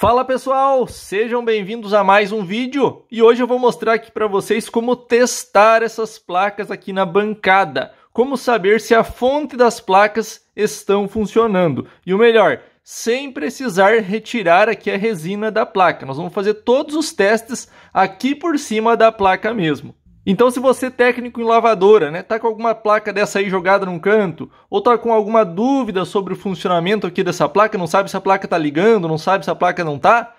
Fala pessoal, sejam bem-vindos a mais um vídeo e hoje eu vou mostrar aqui para vocês como testar essas placas aqui na bancada, como saber se a fonte das placas estão funcionando e o melhor, sem precisar retirar aqui a resina da placa. Nós vamos fazer todos os testes aqui por cima da placa mesmo. Então, se você técnico em lavadora, né, tá com alguma placa dessa aí jogada num canto, ou tá com alguma dúvida sobre o funcionamento aqui dessa placa, não sabe se a placa tá ligando, não sabe se a placa não tá,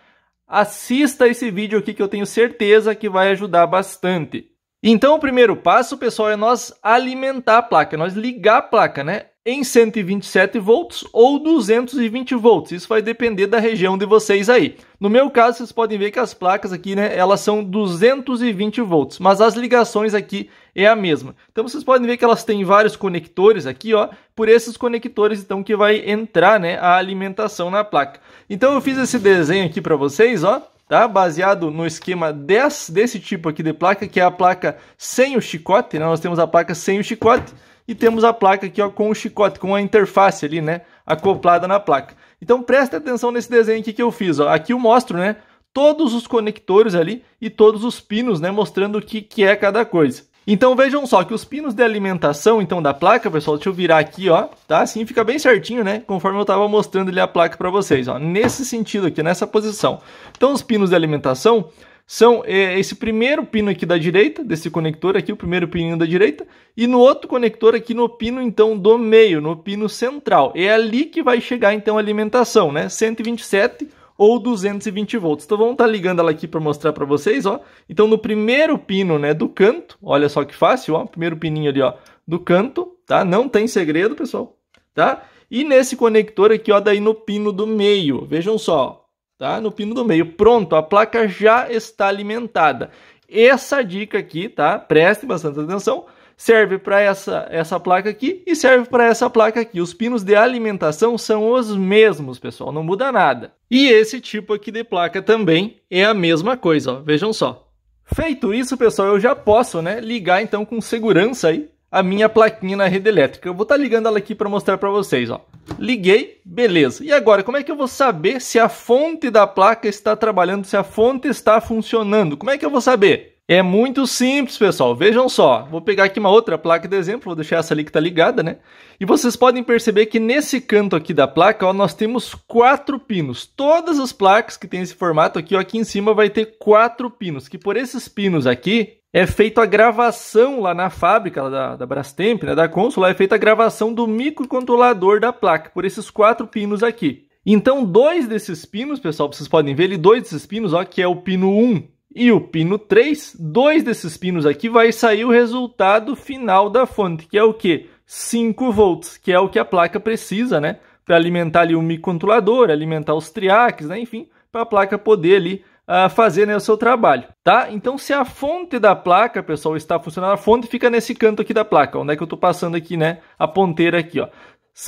assista esse vídeo aqui que eu tenho certeza que vai ajudar bastante. Então, o primeiro passo, pessoal, é nós alimentar a placa, nós ligar a placa, né? Em 127 volts ou 220 volts. Isso vai depender da região de vocês aí. No meu caso, vocês podem ver que as placas aqui, né, elas são 220 volts, mas as ligações aqui é a mesma. Então vocês podem ver que elas têm vários conectores aqui, ó, por esses conectores então que vai entrar, né, a alimentação na placa. Então eu fiz esse desenho aqui para vocês, ó tá? Baseado no esquema des, desse tipo aqui de placa, que é a placa sem o chicote, né? Nós temos a placa sem o chicote e temos a placa aqui ó, com o chicote, com a interface ali, né? Acoplada na placa. Então presta atenção nesse desenho aqui que eu fiz, ó. Aqui eu mostro, né? Todos os conectores ali e todos os pinos, né? Mostrando o que, que é cada coisa. Então vejam só que os pinos de alimentação então da placa, pessoal, deixa eu virar aqui, ó, tá? Assim fica bem certinho, né? Conforme eu estava mostrando ali a placa para vocês, ó, nesse sentido aqui, nessa posição. Então os pinos de alimentação são é, esse primeiro pino aqui da direita, desse conector aqui, o primeiro pininho da direita, e no outro conector aqui no pino então do meio, no pino central. É ali que vai chegar então a alimentação, né? 127 ou 220 volts. Então vamos estar tá ligando ela aqui para mostrar para vocês, ó. Então no primeiro pino, né, do canto, olha só que fácil, ó, primeiro pininho ali, ó, do canto, tá? Não tem segredo, pessoal, tá? E nesse conector aqui, ó, daí no pino do meio, vejam só, tá? No pino do meio, pronto, a placa já está alimentada. Essa dica aqui, tá? Preste bastante atenção serve para essa, essa placa aqui e serve para essa placa aqui. Os pinos de alimentação são os mesmos, pessoal, não muda nada. E esse tipo aqui de placa também é a mesma coisa, ó, vejam só. Feito isso, pessoal, eu já posso né, ligar então com segurança aí a minha plaquinha na rede elétrica. Eu vou estar tá ligando ela aqui para mostrar para vocês. Ó. Liguei, beleza. E agora, como é que eu vou saber se a fonte da placa está trabalhando, se a fonte está funcionando? Como é que eu vou saber? É muito simples, pessoal. Vejam só. Vou pegar aqui uma outra placa de exemplo, vou deixar essa ali que está ligada, né? E vocês podem perceber que nesse canto aqui da placa, ó, nós temos quatro pinos. Todas as placas que tem esse formato aqui, ó, aqui em cima vai ter quatro pinos, que por esses pinos aqui é feita a gravação lá na fábrica lá da, da Brastemp, né, da Consul, é feita a gravação do microcontrolador da placa, por esses quatro pinos aqui. Então, dois desses pinos, pessoal, vocês podem ver ali, dois desses pinos, ó, que é o pino 1 e o pino 3, dois desses pinos aqui, vai sair o resultado final da fonte, que é o que 5 volts, que é o que a placa precisa, né? Para alimentar ali o microcontrolador, alimentar os triacs, né? Enfim, para a placa poder ali uh, fazer né, o seu trabalho, tá? Então, se a fonte da placa, pessoal, está funcionando, a fonte fica nesse canto aqui da placa, onde é que eu estou passando aqui, né? A ponteira aqui, ó.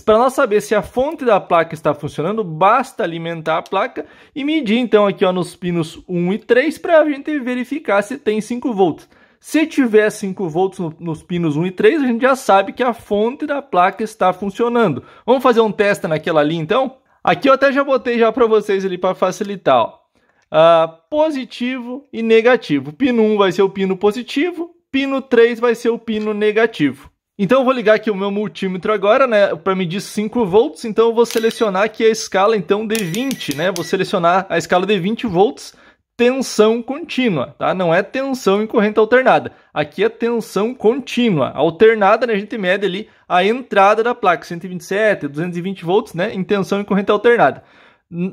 Para nós saber se a fonte da placa está funcionando, basta alimentar a placa e medir então aqui ó, nos pinos 1 e 3 para a gente verificar se tem 5 volts. Se tiver 5 volts nos pinos 1 e 3, a gente já sabe que a fonte da placa está funcionando. Vamos fazer um teste naquela ali então? Aqui eu até já botei já para vocês ali para facilitar. Ó. Ah, positivo e negativo. Pino 1 vai ser o pino positivo, pino 3 vai ser o pino negativo. Então eu vou ligar aqui o meu multímetro agora, né, para medir 5 volts, então eu vou selecionar aqui a escala então de 20, né? Vou selecionar a escala de 20 volts, tensão contínua, tá? Não é tensão em corrente alternada. Aqui é tensão contínua. Alternada, né, a gente mede ali a entrada da placa, 127, 220 volts, né, em tensão em corrente alternada.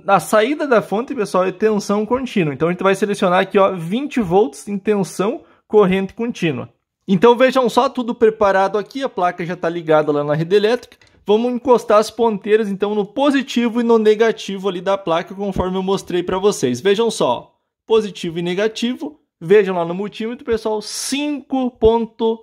A saída da fonte, pessoal, é tensão contínua. Então a gente vai selecionar aqui, ó, 20 volts em tensão corrente contínua. Então vejam só, tudo preparado aqui, a placa já está ligada lá na rede elétrica. Vamos encostar as ponteiras então no positivo e no negativo ali da placa, conforme eu mostrei para vocês. Vejam só, positivo e negativo. Vejam lá no multímetro, pessoal, 5.09,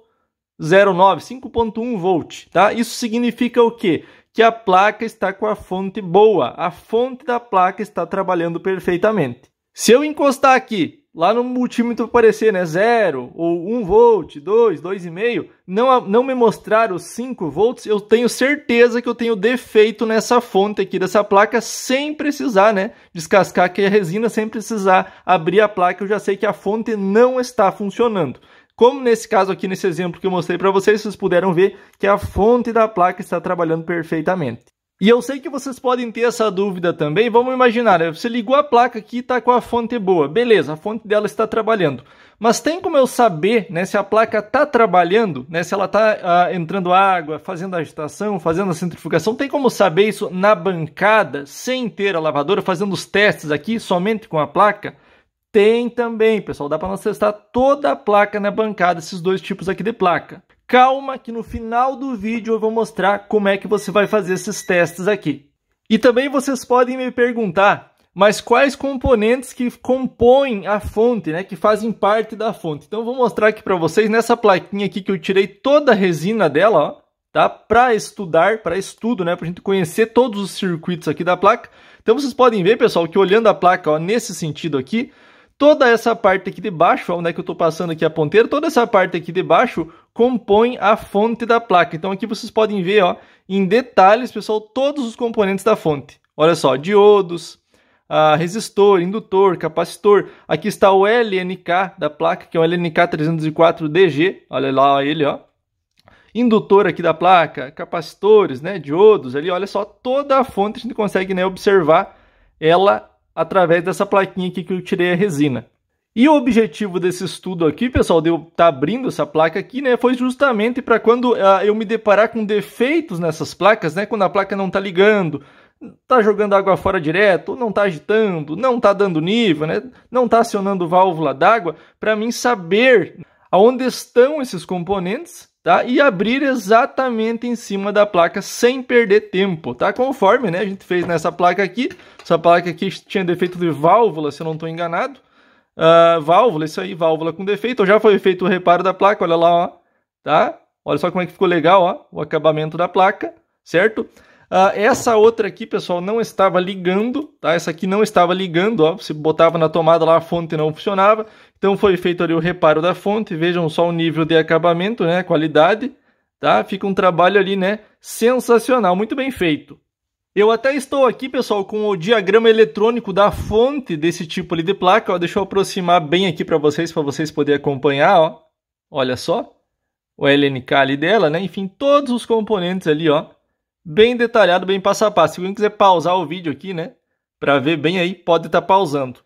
5.1 volt, tá? Isso significa o quê? Que a placa está com a fonte boa, a fonte da placa está trabalhando perfeitamente. Se eu encostar aqui lá no multímetro aparecer, né? 0 ou 1 um volt, 2, 2,5, não, não me mostrar os 5 volts, eu tenho certeza que eu tenho defeito nessa fonte aqui dessa placa sem precisar, né? Descascar aqui a resina sem precisar abrir a placa, eu já sei que a fonte não está funcionando. Como nesse caso aqui, nesse exemplo que eu mostrei para vocês, vocês puderam ver que a fonte da placa está trabalhando perfeitamente. E eu sei que vocês podem ter essa dúvida também. Vamos imaginar, eh, você ligou a placa aqui e está com a fonte boa. Beleza, a fonte dela está trabalhando. Mas tem como eu saber né, se a placa está trabalhando, né, se ela está uh, ah, entrando água, fazendo agitação, fazendo a centrifugação? Tem como saber isso na bancada, sem ter a lavadora, fazendo os testes aqui somente com a placa? Tem também, pessoal. Dá para nós testar toda a placa na bancada, esses dois tipos aqui de placa. Calma que no final do vídeo eu vou mostrar como é que você vai fazer esses testes aqui. E também vocês podem me perguntar, mas quais componentes que compõem a fonte, né, que fazem parte da fonte. Então eu vou mostrar aqui para vocês nessa plaquinha aqui que eu tirei toda a resina dela, ó, tá? Para estudar, para estudo, né, para a gente conhecer todos os circuitos aqui da placa. Então vocês podem ver, pessoal, que olhando a placa, ó, nesse sentido aqui, Toda essa parte aqui de baixo, onde é que eu estou passando aqui a ponteira, toda essa parte aqui de baixo compõe a fonte da placa. Então aqui vocês podem ver ó, em detalhes, pessoal, todos os componentes da fonte. Olha só, diodos, resistor, indutor, capacitor. Aqui está o LNK da placa, que é o LNK 304DG. Olha lá ele, ó. Indutor aqui da placa, capacitores, né, diodos ali. Olha só, toda a fonte a gente consegue né, observar ela através dessa plaquinha aqui que eu tirei a resina. E o objetivo desse estudo aqui, pessoal, de eu estar tá abrindo essa placa aqui, né, foi justamente para quando uh, eu me deparar com defeitos nessas placas, né, quando a placa não está ligando, tá jogando água fora direto, não tá agitando, não tá dando nível, né, não tá acionando válvula d'água, para mim saber aonde estão esses componentes tá? E abrir exatamente em cima da placa sem perder tempo, tá? Conforme, né, a gente fez nessa placa aqui. Essa placa aqui tinha defeito de válvula, se eu não estou enganado. Uh, válvula, isso aí, válvula com defeito. Já foi feito o reparo da placa, olha lá, ó, tá? Olha só como é que ficou legal, ó, o acabamento da placa, certo? Uh, essa outra aqui, pessoal, não estava ligando, tá? Essa aqui não estava ligando, ó. Você botava na tomada lá, a fonte não funcionava. Então foi feito ali o reparo da fonte. Vejam só o nível de acabamento, né? Qualidade, tá? Fica um trabalho ali, né? Sensacional, muito bem feito. Eu até estou aqui, pessoal, com o diagrama eletrônico da fonte desse tipo ali de placa. Ó. Deixa eu aproximar bem aqui para vocês, para vocês poderem acompanhar, ó. Olha só, o LNK ali dela, né? Enfim, todos os componentes ali, ó bem detalhado, bem passo a passo. Se alguém quiser pausar o vídeo aqui, né, para ver bem aí, pode estar tá pausando.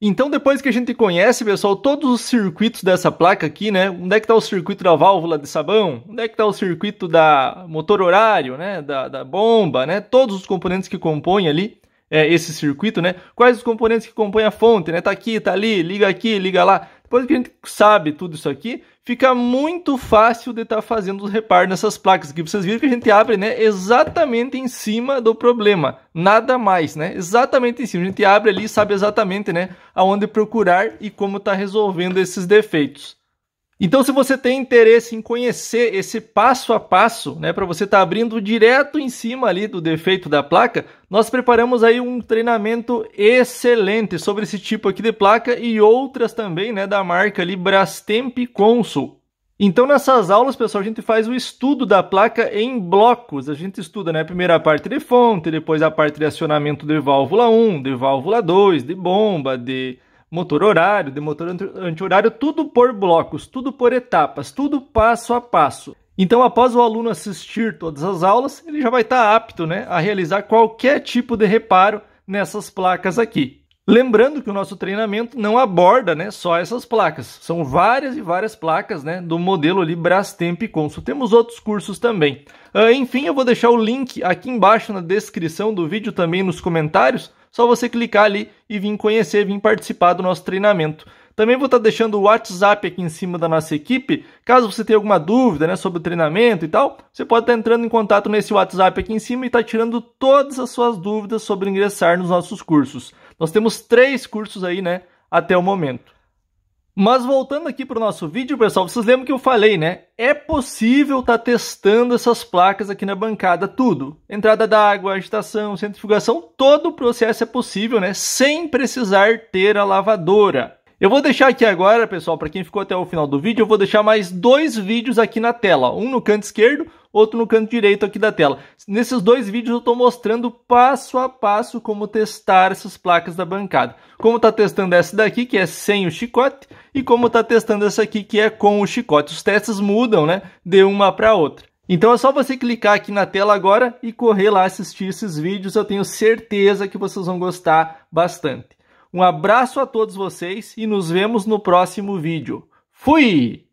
Então, depois que a gente conhece, pessoal, todos os circuitos dessa placa aqui, né? Onde é que está o circuito da válvula de sabão? Onde é que está o circuito da motor horário, né? Da, da bomba, né? Todos os componentes que compõem ali é, esse circuito, né? Quais os componentes que compõem a fonte, né? Tá aqui, tá ali, liga aqui, liga lá. Depois que a gente sabe tudo isso aqui, fica muito fácil de estar tá fazendo os reparos nessas placas que vocês viram que a gente abre, né, exatamente em cima do problema, nada mais, né? Exatamente em cima. A gente abre ali e sabe exatamente, né, aonde procurar e como está resolvendo esses defeitos. Então, se você tem interesse em conhecer esse passo a passo, né, para você estar tá abrindo direto em cima ali do defeito da placa, nós preparamos aí um treinamento excelente sobre esse tipo aqui de placa e outras também, né, da marca ali Brastemp Consul. Então, nessas aulas, pessoal, a gente faz o estudo da placa em blocos. A gente estuda né, a primeira parte de fonte, depois a parte de acionamento de válvula 1, de válvula 2, de bomba, de motor horário, de motor anti-horário, tudo por blocos, tudo por etapas, tudo passo a passo. Então, após o aluno assistir todas as aulas, ele já vai estar apto né, a realizar qualquer tipo de reparo nessas placas aqui. Lembrando que o nosso treinamento não aborda né, só essas placas, são várias e várias placas né, do modelo ali Brastemp e Consul. Temos outros cursos também. Uh, enfim, eu vou deixar o link aqui embaixo na descrição do vídeo, também nos comentários, só você clicar ali e vir conhecer, vir participar do nosso treinamento. Também vou estar tá deixando o WhatsApp aqui em cima da nossa equipe. Caso você tenha alguma dúvida né, sobre o treinamento e tal, você pode estar tá entrando em contato nesse WhatsApp aqui em cima e estar tá tirando todas as suas dúvidas sobre ingressar nos nossos cursos. Nós temos três cursos aí, né? Até o momento. Mas voltando aqui para o nosso vídeo, pessoal, vocês lembram que eu falei, né? É possível estar tá testando essas placas aqui na bancada, tudo. Entrada d'água, agitação, centrifugação, todo o processo é possível, né? Sem precisar ter a lavadora. Eu vou deixar aqui agora, pessoal, para quem ficou até o final do vídeo, eu vou deixar mais dois vídeos aqui na tela. Um no canto esquerdo, outro no canto direito aqui da tela. Nesses dois vídeos eu estou mostrando passo a passo como testar essas placas da bancada. Como está testando essa daqui, que é sem o chicote, e como está testando essa aqui, que é com o chicote, os testes mudam, né? De uma para outra. Então é só você clicar aqui na tela agora e correr lá assistir esses vídeos. Eu tenho certeza que vocês vão gostar bastante. Um abraço a todos vocês e nos vemos no próximo vídeo. Fui!